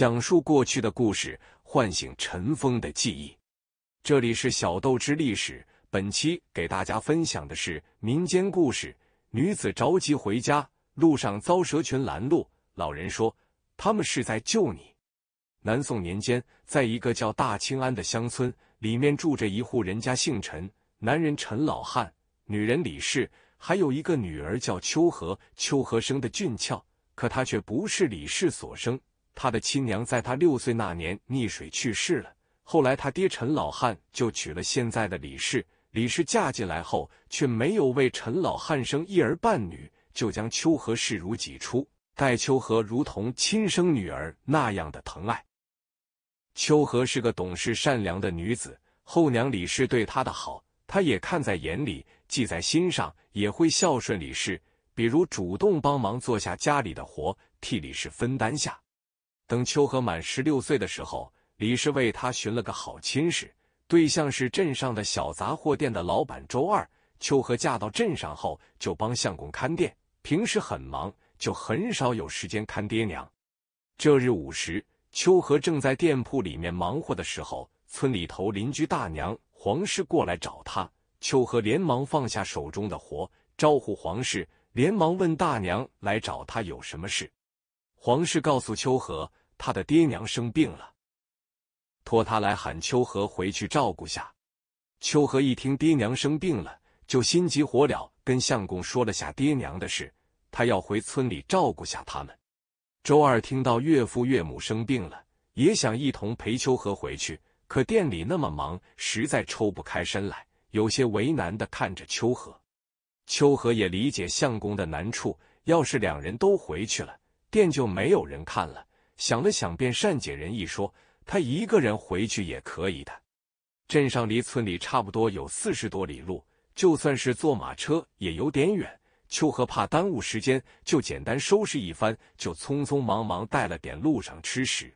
讲述过去的故事，唤醒尘封的记忆。这里是小豆之历史，本期给大家分享的是民间故事：女子着急回家，路上遭蛇群拦路。老人说：“他们是在救你。”南宋年间，在一个叫大清安的乡村，里面住着一户人家，姓陈，男人陈老汉，女人李氏，还有一个女儿叫秋荷。秋荷生的俊俏，可她却不是李氏所生。他的亲娘在他六岁那年溺水去世了。后来他爹陈老汉就娶了现在的李氏。李氏嫁进来后，却没有为陈老汉生一儿半女，就将秋荷视如己出，待秋荷如同亲生女儿那样的疼爱。秋荷是个懂事善良的女子，后娘李氏对她的好，她也看在眼里，记在心上，也会孝顺李氏，比如主动帮忙做下家里的活，替李氏分担下。等秋荷满十六岁的时候，李氏为他寻了个好亲事，对象是镇上的小杂货店的老板周二。秋荷嫁到镇上后，就帮相公看店，平时很忙，就很少有时间看爹娘。这日午时，秋荷正在店铺里面忙活的时候，村里头邻居大娘黄氏过来找她，秋荷连忙放下手中的活，招呼黄氏，连忙问大娘来找她有什么事。黄氏告诉秋荷，他的爹娘生病了，托他来喊秋荷回去照顾下。秋荷一听爹娘生病了，就心急火燎，跟相公说了下爹娘的事，他要回村里照顾下他们。周二听到岳父岳母生病了，也想一同陪秋荷回去，可店里那么忙，实在抽不开身来，有些为难的看着秋荷。秋荷也理解相公的难处，要是两人都回去了，店就没有人看了。想了想，便善解人意说：“他一个人回去也可以的。镇上离村里差不多有四十多里路，就算是坐马车也有点远。秋荷怕耽误时间，就简单收拾一番，就匆匆忙忙带了点路上吃食，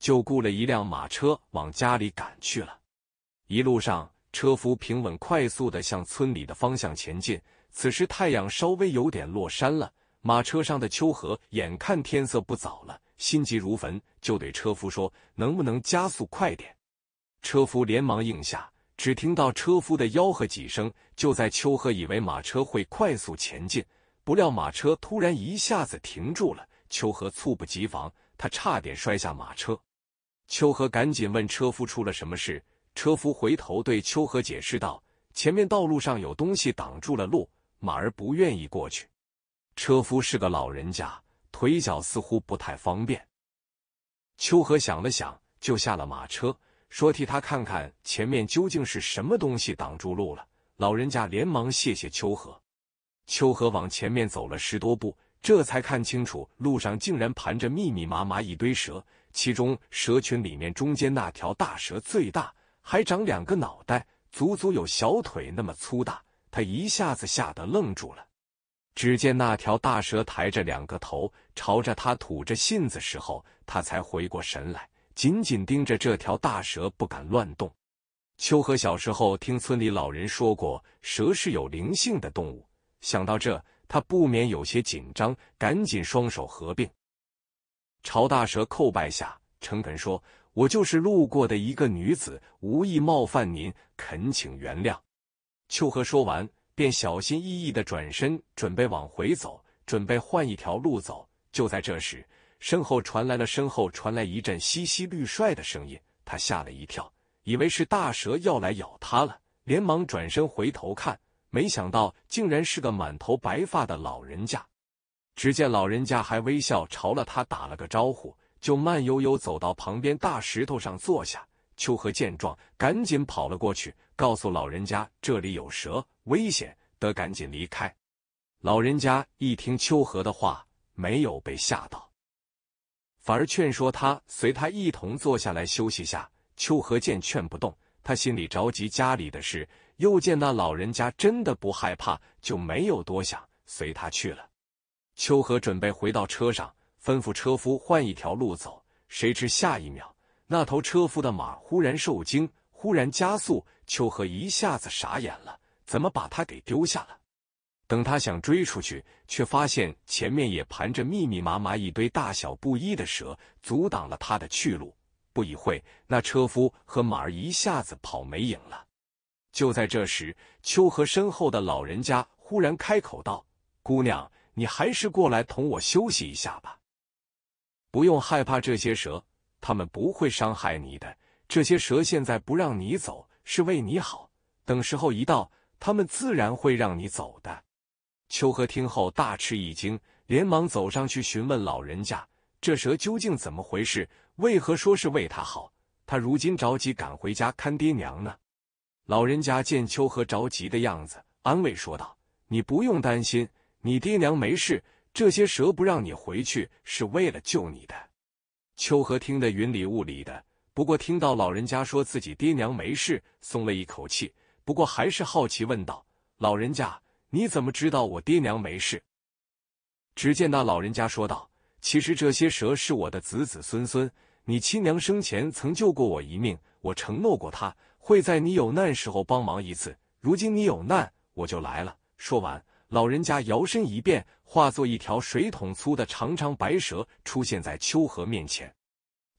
就雇了一辆马车往家里赶去了。一路上，车夫平稳快速的向村里的方向前进。此时太阳稍微有点落山了，马车上的秋荷眼看天色不早了。”心急如焚，就对车夫说：“能不能加速快点？”车夫连忙应下。只听到车夫的吆喝几声，就在秋荷以为马车会快速前进，不料马车突然一下子停住了。秋荷猝不及防，他差点摔下马车。秋荷赶紧问车夫出了什么事，车夫回头对秋荷解释道：“前面道路上有东西挡住了路，马儿不愿意过去。车夫是个老人家。”腿脚似乎不太方便，秋荷想了想，就下了马车，说：“替他看看前面究竟是什么东西挡住路了。”老人家连忙谢谢秋荷。秋荷往前面走了十多步，这才看清楚，路上竟然盘着密密麻麻一堆蛇，其中蛇群里面中间那条大蛇最大，还长两个脑袋，足足有小腿那么粗大，他一下子吓得愣住了。只见那条大蛇抬着两个头，朝着他吐着信子，时候他才回过神来，紧紧盯着这条大蛇，不敢乱动。秋荷小时候听村里老人说过，蛇是有灵性的动物。想到这，他不免有些紧张，赶紧双手合并，朝大蛇叩拜下，诚恳说：“我就是路过的一个女子，无意冒犯您，恳请原谅。”秋荷说完。便小心翼翼的转身，准备往回走，准备换一条路走。就在这时，身后传来了身后传来一阵嘻嘻绿帅的声音，他吓了一跳，以为是大蛇要来咬他了，连忙转身回头看，没想到竟然是个满头白发的老人家。只见老人家还微笑朝了他打了个招呼，就慢悠悠走到旁边大石头上坐下。秋荷见状，赶紧跑了过去，告诉老人家这里有蛇，危险，得赶紧离开。老人家一听秋荷的话，没有被吓到，反而劝说他随他一同坐下来休息下。秋荷见劝不动，他心里着急家里的事，又见那老人家真的不害怕，就没有多想，随他去了。秋荷准备回到车上，吩咐车夫换一条路走，谁知下一秒。那头车夫的马忽然受惊，忽然加速，秋荷一下子傻眼了。怎么把他给丢下了？等他想追出去，却发现前面也盘着密密麻麻一堆大小不一的蛇，阻挡了他的去路。不一会，那车夫和马儿一下子跑没影了。就在这时，秋荷身后的老人家忽然开口道：“姑娘，你还是过来同我休息一下吧，不用害怕这些蛇。”他们不会伤害你的。这些蛇现在不让你走，是为你好。等时候一到，他们自然会让你走的。秋和听后大吃一惊，连忙走上去询问老人家：“这蛇究竟怎么回事？为何说是为他好？他如今着急赶回家看爹娘呢？”老人家见秋和着急的样子，安慰说道：“你不用担心，你爹娘没事。这些蛇不让你回去，是为了救你的。”秋荷听得云里雾里的，不过听到老人家说自己爹娘没事，松了一口气。不过还是好奇问道：“老人家，你怎么知道我爹娘没事？”只见那老人家说道：“其实这些蛇是我的子子孙孙，你亲娘生前曾救过我一命，我承诺过她会在你有难时候帮忙一次。如今你有难，我就来了。”说完，老人家摇身一变。化作一条水桶粗的长长白蛇，出现在秋荷面前。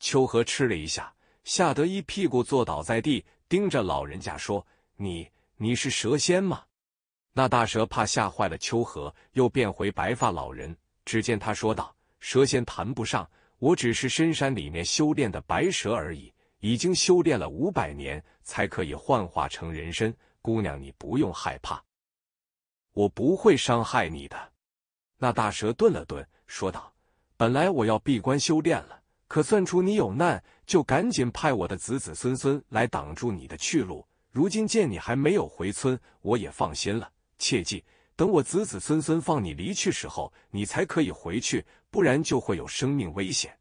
秋荷吃了一下，吓得一屁股坐倒在地，盯着老人家说：“你，你是蛇仙吗？”那大蛇怕吓坏了秋荷，又变回白发老人。只见他说道：“蛇仙谈不上，我只是深山里面修炼的白蛇而已，已经修炼了五百年，才可以幻化成人身。姑娘，你不用害怕，我不会伤害你的。”那大蛇顿了顿，说道：“本来我要闭关修炼了，可算出你有难，就赶紧派我的子子孙孙来挡住你的去路。如今见你还没有回村，我也放心了。切记，等我子子孙孙放你离去时候，你才可以回去，不然就会有生命危险。”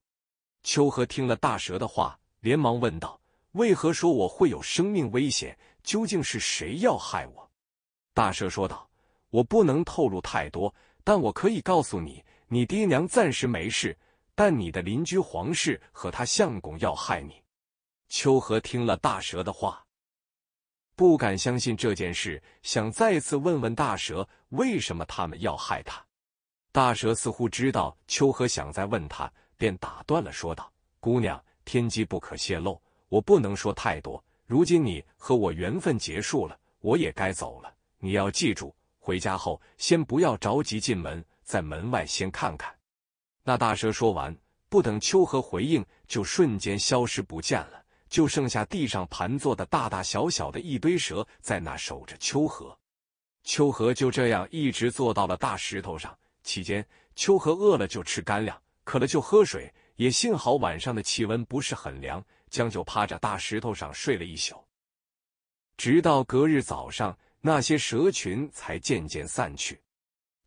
秋和听了大蛇的话，连忙问道：“为何说我会有生命危险？究竟是谁要害我？”大蛇说道：“我不能透露太多。”但我可以告诉你，你爹娘暂时没事，但你的邻居黄氏和他相公要害你。秋荷听了大蛇的话，不敢相信这件事，想再次问问大蛇为什么他们要害他。大蛇似乎知道秋荷想再问他，便打断了，说道：“姑娘，天机不可泄露，我不能说太多。如今你和我缘分结束了，我也该走了。你要记住。”回家后，先不要着急进门，在门外先看看。那大蛇说完，不等秋荷回应，就瞬间消失不见了，就剩下地上盘坐的大大小小的一堆蛇在那守着秋荷。秋荷就这样一直坐到了大石头上，期间秋荷饿了就吃干粮，渴了就喝水，也幸好晚上的气温不是很凉，将就趴着大石头上睡了一宿，直到隔日早上。那些蛇群才渐渐散去，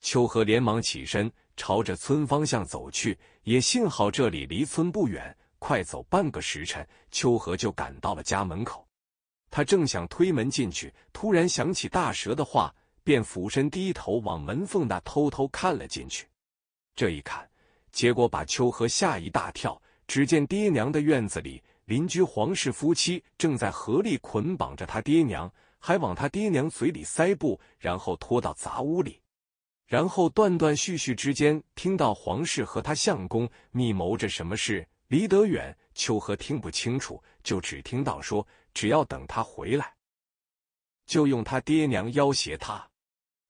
秋荷连忙起身，朝着村方向走去。也幸好这里离村不远，快走半个时辰，秋荷就赶到了家门口。他正想推门进去，突然想起大蛇的话，便俯身低头往门缝那偷偷看了进去。这一看，结果把秋荷吓一大跳。只见爹娘的院子里，邻居黄氏夫妻正在合力捆绑着他爹娘。还往他爹娘嘴里塞布，然后拖到杂屋里，然后断断续续之间听到皇室和他相公密谋着什么事，离得远，秋荷听不清楚，就只听到说只要等他回来，就用他爹娘要挟他。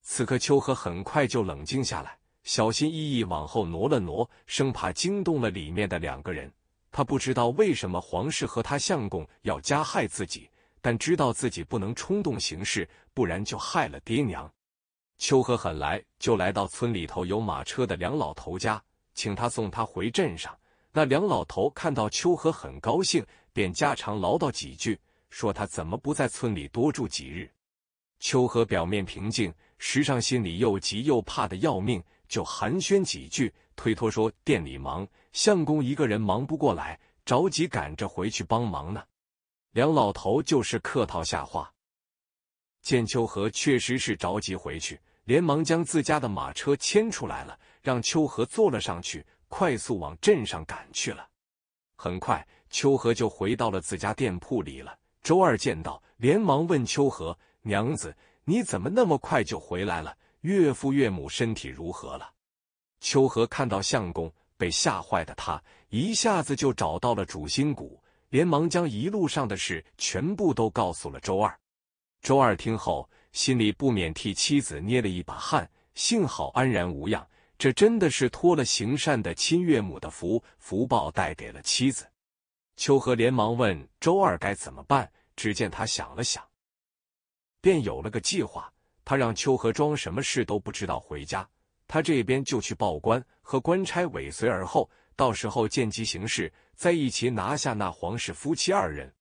此刻秋荷很快就冷静下来，小心翼翼往后挪了挪，生怕惊动了里面的两个人。他不知道为什么皇室和他相公要加害自己。但知道自己不能冲动行事，不然就害了爹娘。秋荷很来就来到村里头有马车的梁老头家，请他送他回镇上。那梁老头看到秋荷很高兴，便家常唠叨几句，说他怎么不在村里多住几日。秋荷表面平静，实常上心里又急又怕的要命，就寒暄几句，推脱说店里忙，相公一个人忙不过来，着急赶着回去帮忙呢。梁老头就是客套下话，见秋荷确实是着急回去，连忙将自家的马车牵出来了，让秋荷坐了上去，快速往镇上赶去了。很快，秋荷就回到了自家店铺里了。周二见到，连忙问秋荷：“娘子，你怎么那么快就回来了？岳父岳母身体如何了？”秋荷看到相公被吓坏的他，一下子就找到了主心骨。连忙将一路上的事全部都告诉了周二。周二听后，心里不免替妻子捏了一把汗，幸好安然无恙，这真的是托了行善的亲岳母的福，福报带给了妻子。秋荷连忙问周二该怎么办，只见他想了想，便有了个计划。他让秋荷装什么事都不知道回家，他这边就去报官，和官差尾随而后。到时候见机行事，再一起拿下那皇室夫妻二人。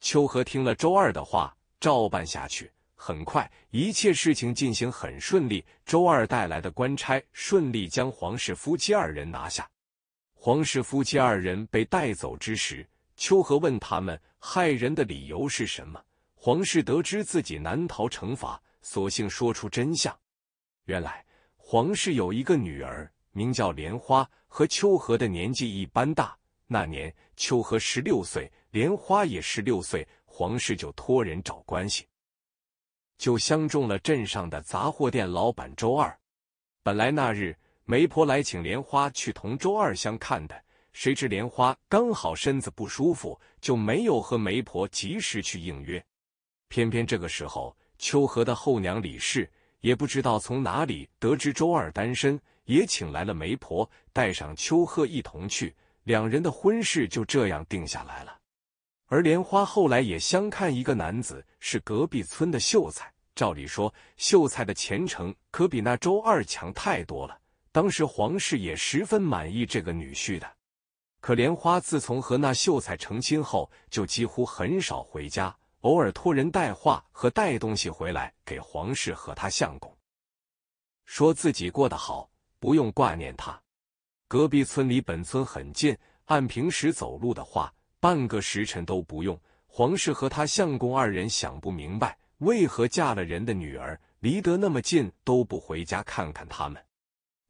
秋和听了周二的话，照办下去。很快，一切事情进行很顺利。周二带来的官差顺利将皇室夫妻二人拿下。皇室夫妻二人被带走之时，秋和问他们害人的理由是什么。皇室得知自己难逃惩罚，索性说出真相。原来，皇室有一个女儿。名叫莲花，和秋荷的年纪一般大。那年秋荷十六岁，莲花也十六岁。黄氏就托人找关系，就相中了镇上的杂货店老板周二。本来那日媒婆来请莲花去同周二相看的，谁知莲花刚好身子不舒服，就没有和媒婆及时去应约。偏偏这个时候，秋荷的后娘李氏也不知道从哪里得知周二单身。也请来了媒婆，带上秋鹤一同去，两人的婚事就这样定下来了。而莲花后来也相看一个男子，是隔壁村的秀才。照理说，秀才的前程可比那周二强太多了。当时黄氏也十分满意这个女婿的。可莲花自从和那秀才成亲后，就几乎很少回家，偶尔托人带话和带东西回来给黄氏和他相公，说自己过得好。不用挂念他，隔壁村离本村很近，按平时走路的话，半个时辰都不用。黄氏和他相公二人想不明白，为何嫁了人的女儿离得那么近都不回家看看他们？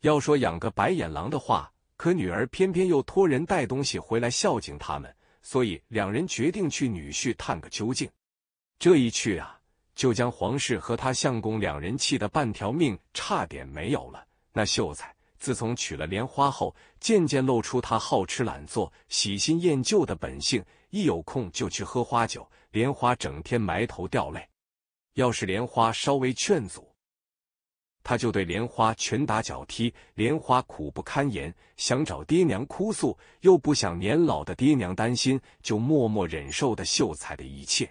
要说养个白眼狼的话，可女儿偏偏又托人带东西回来孝敬他们，所以两人决定去女婿探个究竟。这一去啊，就将黄氏和他相公两人气的半条命，差点没有了。那秀才自从娶了莲花后，渐渐露出他好吃懒做、喜新厌旧的本性。一有空就去喝花酒，莲花整天埋头掉泪。要是莲花稍微劝阻，他就对莲花拳打脚踢。莲花苦不堪言，想找爹娘哭诉，又不想年老的爹娘担心，就默默忍受的秀才的一切。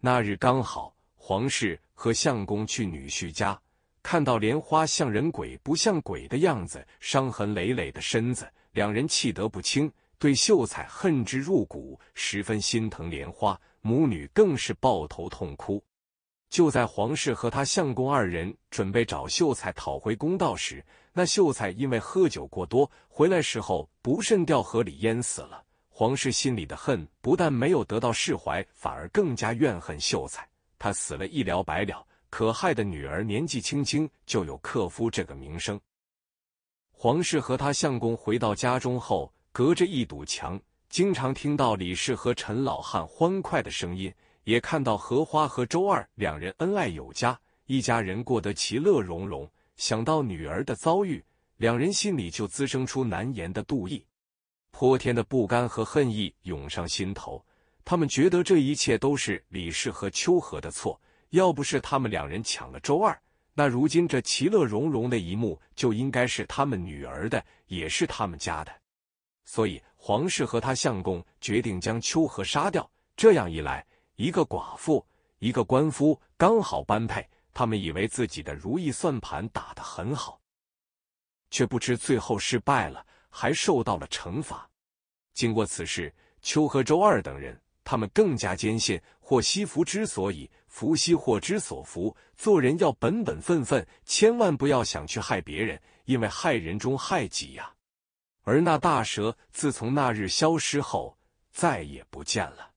那日刚好皇室和相公去女婿家。看到莲花像人鬼不像鬼的样子，伤痕累累的身子，两人气得不轻，对秀才恨之入骨，十分心疼莲花母女，更是抱头痛哭。就在黄氏和他相公二人准备找秀才讨回公道时，那秀才因为喝酒过多，回来时候不慎掉河里淹死了。黄氏心里的恨不但没有得到释怀，反而更加怨恨秀才。他死了，一了百了。可害的女儿年纪轻轻就有克夫这个名声。黄氏和他相公回到家中后，隔着一堵墙，经常听到李氏和陈老汉欢快的声音，也看到荷花和周二两人恩爱有加，一家人过得其乐融融。想到女儿的遭遇，两人心里就滋生出难言的妒意，泼天的不甘和恨意涌上心头。他们觉得这一切都是李氏和秋荷的错。要不是他们两人抢了周二，那如今这其乐融融的一幕就应该是他们女儿的，也是他们家的。所以皇室和他相公决定将秋荷杀掉。这样一来，一个寡妇，一个官夫，刚好般配。他们以为自己的如意算盘打的很好，却不知最后失败了，还受到了惩罚。经过此事，秋和周二等人。他们更加坚信，祸兮福之所以，福兮祸之所伏。做人要本本分分，千万不要想去害别人，因为害人终害己呀。而那大蛇自从那日消失后，再也不见了。